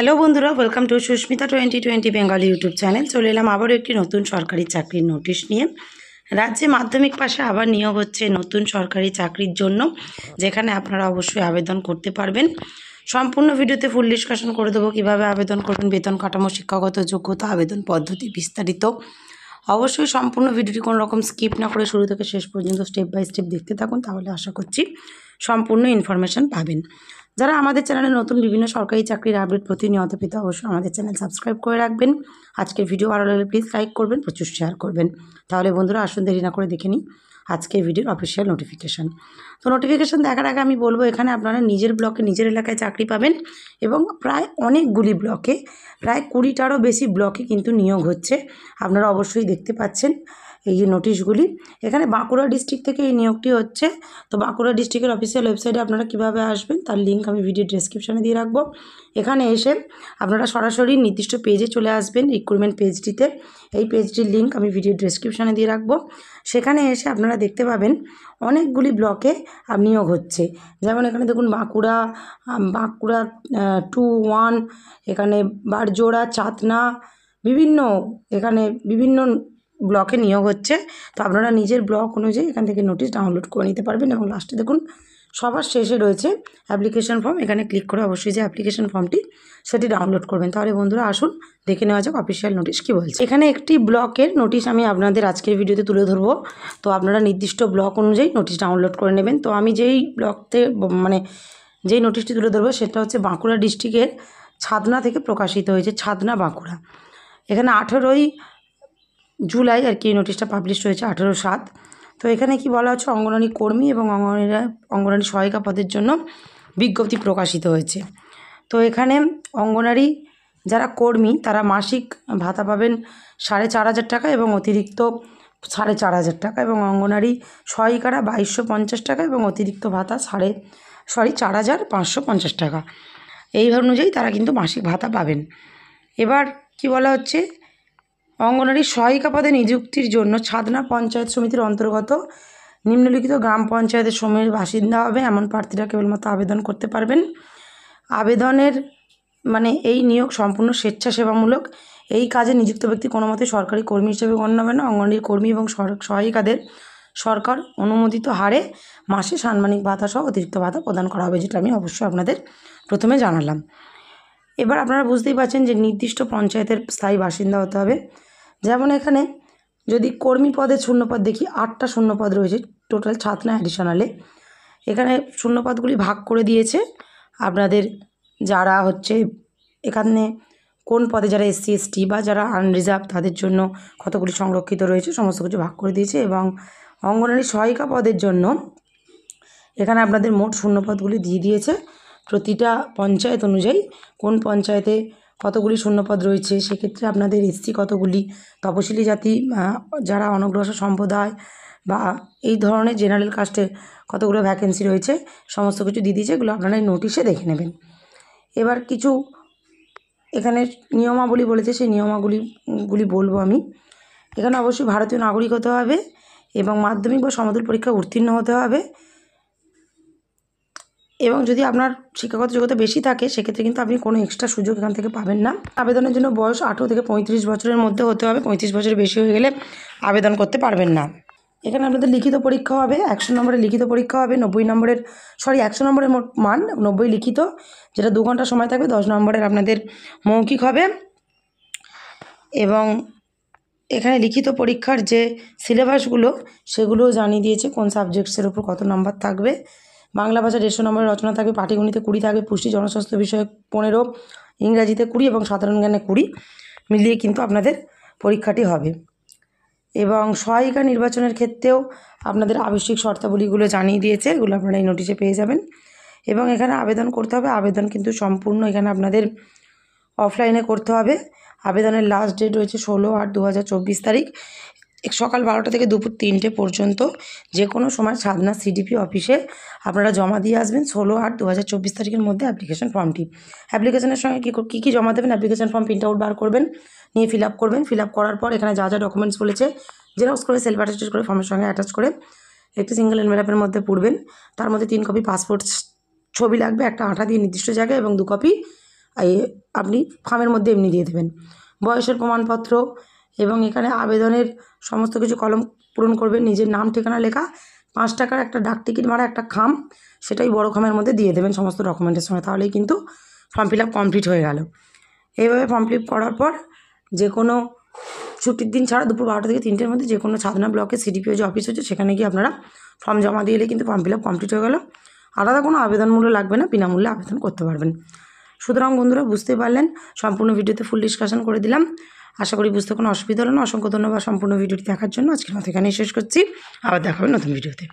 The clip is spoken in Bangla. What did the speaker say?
হ্যালো বন্ধুরা welcome to Sushmita twenty twenty Bengali YouTube channel চলে এলাম আবারও একটি নতুন সরকারি চাকরির নোটিশ নিয়ে রাজ্যে মাধ্যমিক পাশে আবার নিয়োগ হচ্ছে নতুন সরকারি চাকরির জন্য যেখানে আপনারা অবশ্যই আবেদন করতে পারবেন সম্পূর্ণ ভিডিওতে ফুল ডিসকাশন করে দেবো কীভাবে আবেদন করবেন বেতন কাঠামো শিক্ষাগত যোগ্যতা আবেদন পদ্ধতি বিস্তারিত অবশ্যই সম্পূর্ণ ভিডিওটি কোনো রকম স্কিপ না করে শুরু থেকে শেষ পর্যন্ত স্টেপ বাই স্টেপ দেখতে থাকুন তাহলে আশা করছি সম্পূর্ণ ইনফরমেশান পাবেন যারা আমাদের চ্যানেলে নতুন বিভিন্ন সরকারি চাকরির আপডেট প্রতিনিয়ত পেতে অবশ্যই আমাদের চ্যানেল সাবস্ক্রাইব করে রাখবেন আজকের ভিডিও ভালো লাগলে প্লিজ লাইক করবেন প্রচুর শেয়ার করবেন তাহলে বন্ধুরা আসুন দেরি না করে দেখে নিই আজকের ভিডিওর অফিসিয়াল নোটিফিকেশান তো নোটিফিকেশান দেখার আগে আমি বলবো এখানে আপনারা নিজের ব্লকে নিজের এলাকায় চাকরি পাবেন এবং প্রায় অনেকগুলি ব্লকে প্রায় কুড়িটারও বেশি ব্লকে কিন্তু নিয়োগ হচ্ছে আপনারা অবশ্যই দেখতে পাচ্ছেন এই যে নোটিশগুলি এখানে বাঁকুড়া ডিস্ট্রিক্ট থেকে এই নিয়োগটি হচ্ছে তো বাঁকুড়া ডিস্ট্রিক্টের অফিসিয়াল ওয়েবসাইটে আপনারা কিভাবে আসবেন তার লিঙ্ক আমি ভিডিও ডিসক্রিপশানে দিয়ে রাখবো এখানে এসে আপনারা সরাসরি নির্দিষ্ট পেজে চলে আসবেন রিক্রুটমেন্ট পেজটিতে এই পেজটির লিঙ্ক আমি ভিডিও ডিসক্রিপশানে দিয়ে রাখবো সেখানে এসে আপনারা দেখতে পাবেন অনেকগুলি ব্লকে নিয়োগ হচ্ছে যেমন এখানে দেখুন বাঁকুড়া বাঁকুড়া টু ওয়ান এখানে বারজোড়া চাতনা বিভিন্ন এখানে বিভিন্ন ব্লকে নিয়োগ হচ্ছে তো আপনারা নিজের ব্লক অনুযায়ী এখান থেকে নোটিশ ডাউনলোড করে নিতে পারবেন এবং লাস্টে দেখুন সবার শেষে রয়েছে অ্যাপ্লিকেশন ফর্ম এখানে ক্লিক করে অবশ্যই যে অ্যাপ্লিকেশন ফর্মটি সেটি ডাউনলোড করবেন তাহলে বন্ধুরা আসুন দেখে নেওয়া যাক অফিসিয়াল নোটিশ কী বলছে এখানে একটি ব্লকের নোটিশ আমি আপনাদের আজকের ভিডিওতে তুলে ধরবো তো আপনারা নির্দিষ্ট ব্লক অনুযায়ী নোটিশ ডাউনলোড করে নেবেন তো আমি যেই ব্লকতে মানে যেই নোটিশটি তুলে ধরবো সেটা হচ্ছে বাঁকুড়া ডিস্ট্রিক্টের ছাদনা থেকে প্রকাশিত হয়েছে ছাদনা বাঁকুড়া এখানে আঠেরোই জুলাই আর কি নোটিশটা পাবলিশ হয়েছে আঠেরো সাত তো এখানে কি বলা হচ্ছে অঙ্গনওয়াড়ি কর্মী এবং অঙ্গনওয়াড়িরা অঙ্গনওয়াড়ি সহায়িকা পদের জন্য বিজ্ঞপ্তি প্রকাশিত হয়েছে তো এখানে অঙ্গনওয়াড়ি যারা কর্মী তারা মাসিক ভাতা পাবেন সাড়ে চার হাজার টাকা এবং অতিরিক্ত সাড়ে চার হাজার টাকা এবং অঙ্গনওয়াড়ি সহায়িকারা বাইশশো পঞ্চাশ টাকা এবং অতিরিক্ত ভাতা সাড়ে সরি চার হাজার পাঁচশো পঞ্চাশ টাকা এই অনুযায়ী তারা কিন্তু মাসিক ভাতা পাবেন এবার কি বলা হচ্ছে অঙ্গনারী সহায়িকা পদে নিযুক্তির জন্য ছাদনা পঞ্চায়েত সমিতির অন্তর্গত নিম্নলিখিত গ্রাম পঞ্চায়েতের সময়ের বাসিন্দা হবে এমন প্রার্থীরা কেবলমাত্র আবেদন করতে পারবেন আবেদনের মানে এই নিয়োগ সম্পূর্ণ স্বেচ্ছাসেবামূলক এই কাজে নিযুক্ত ব্যক্তি কোনো মতে সরকারি কর্মী হিসেবে গণ্য হবে না অঙ্গনওয়াড়ির কর্মী এবং সহায়িকাদের সরকার অনুমোদিত হারে মাসে সাম্মানিক ভাতা সহ অতিরিক্ত ভাতা প্রদান করা হবে যেটা আমি অবশ্যই আপনাদের প্রথমে জানালাম এবার আপনারা বুঝতেই পারছেন যে নির্দিষ্ট পঞ্চায়েতের স্থায়ী বাসিন্দা হতে হবে যেমন এখানে যদি কর্মী পদে শূন্যপদ দেখি আটটা শূন্যপদ রয়েছে টোটাল ছাতনা অ্যাডিশনালে এখানে শূন্যপদগুলি ভাগ করে দিয়েছে আপনাদের যারা হচ্ছে এখানে কোন পদে যারা এসসি এসটি বা যারা আনরিজার্ভ তাদের জন্য কতগুলি সংরক্ষিত রয়েছে সমস্ত কিছু ভাগ করে দিয়েছে এবং অঙ্গনারী সহায়িকা পদের জন্য এখানে আপনাদের মোট শূন্যপদগুলি দিয়ে দিয়েছে প্রতিটা পঞ্চায়েত অনুযায়ী কোন পঞ্চায়েতে কতগুলি শূন্যপদ রয়েছে সেক্ষেত্রে আপনাদের এসসি কতগুলি তপশিলি জাতি যারা অনগ্রসর সম্প্রদায় বা এই ধরনের জেনারেল কাস্টে কতগুলো ভ্যাকেন্সি রয়েছে সমস্ত কিছু দিদি যেগুলো আপনারা এই নোটিশে দেখে নেবেন এবার কিছু এখানে নিয়মাবলী বলেছে সেই নিয়মাগুলি গুলি বলবো আমি এখানে অবশ্যই ভারতীয় নাগরিক হতে হবে এবং মাধ্যমিক বা সমতল পরীক্ষা উত্তীর্ণ হতে হবে এবং যদি আপনার শিক্ষাগত যোগ্যতা বেশি থাকে সেক্ষেত্রে কিন্তু আপনি কোনো এক্সট্রা সুযোগ এখান থেকে পাবেন না আবেদনের জন্য বয়স আঠেরো থেকে পঁয়ত্রিশ বছরের মধ্যে হতে হবে পঁয়ত্রিশ বছরের বেশি হয়ে গেলে আবেদন করতে পারবেন না এখানে আপনাদের লিখিত পরীক্ষা হবে একশো নম্বরের লিখিত পরীক্ষা হবে নব্বই নম্বরের সরি একশো নম্বরের মান নব্বই লিখিত যেটা দু ঘন্টা সময় থাকবে দশ নম্বরের আপনাদের মৌখিক হবে এবং এখানে লিখিত পরীক্ষার যে সিলেবাসগুলো সেগুলো জানিয়ে দিয়েছে কোন সাবজেক্টসের উপর কত নম্বর থাকবে বাংলা ভাষা দেড়শো নম্বরের রচনা থাকবে পাটিগণিতে কুড়ি থাকবে পুষ্টি জনস্বাস্থ্য বিষয়ক পনেরো ইংরাজিতে কুড়ি এবং সাধারণ জ্ঞানে কুড়ি মিলিয়ে কিন্তু আপনাদের পরীক্ষাটি হবে এবং সহায়িকা নির্বাচনের ক্ষেত্রেও আপনাদের আবশ্যিক শর্তাবলীগুলো জানিয়ে দিয়েছে এগুলো আপনারা এই নোটিশে পেয়ে যাবেন এবং এখানে আবেদন করতে হবে আবেদন কিন্তু সম্পূর্ণ এখানে আপনাদের অফলাইনে করতে হবে আবেদনের লাস্ট ডেট রয়েছে ষোলো আট দু তারিখ সকাল বারোটা থেকে দুপুর তিনটে পর্যন্ত যে কোনো সময় সাধনা সিডিপি অফিসে আপনারা জমা দিয়ে আসবেন ষোলো আট দু হাজার চব্বিশ তারিখের মধ্যে অ্যাপ্লিকেশন ফর্মটি অ্যাপ্লিকেশনের সঙ্গে কী কী কী জমা দেবেন অ্যাপ্লিকেশন ফর্ম প্রিন্ট আউট বার করবেন নিয়ে ফিল আপ করবেন ফিল আপ করার পর এখানে যা যা ডকুমেন্টস বলেছে জেরক্স করে সেলফ অ্যাটাস্টেড করে ফর্মের সঙ্গে অ্যাটাচ করে একটি সিঙ্গেল এনভেলাপের মধ্যে পড়বেন তার মধ্যে তিন কপি পাসপোর্ট ছবি লাগবে একটা আঠা দিয়ে নির্দিষ্ট জায়গায় এবং দু কপি আপনি ফার্মের মধ্যে এমনি দিয়ে দেবেন বয়সের প্রমাণপত্র এবং এখানে আবেদনের সমস্ত কিছু কলম পূরণ করবেন নিজের নাম ঠিকানা লেখা পাঁচ টাকার একটা ডাক টিকিট মারা একটা খাম সেটাই বড় খামের মধ্যে দিয়ে দেবেন সমস্ত ডকুমেন্টের সঙ্গে তাহলেই কিন্তু ফর্ম ফিল আপ কমপ্লিট হয়ে গেল এইভাবে ফর্ম ফিল করার পর যে কোনো ছুটির দিন ছাড়া দুপুর বারোটা থেকে তিনটের মধ্যে যে কোনো সাধনা ব্লকে সিডিপিও যে অফিস হচ্ছে সেখানে গিয়ে আপনারা ফর্ম জমা দিয়ে কিন্তু ফর্ম ফিল আপ কমপ্লিট হয়ে গেল আলাদা কোনো আবেদন মূল্য লাগবে না বিনামূল্যে আবেদন করতে পারবেন সুতরাং বন্ধুরা বুঝতে পারলেন সম্পূর্ণ ভিডিওতে ফুল ডিসকাশন করে দিলাম আশা করি বুঝতে কোনো অসুবিধা হলো না অসংখ্য ধন্যবাদ সম্পূর্ণ ভিডিওটি দেখার জন্য আজকের মতো এখানেই শেষ করছি আবার দেখাবে নতুন ভিডিওতে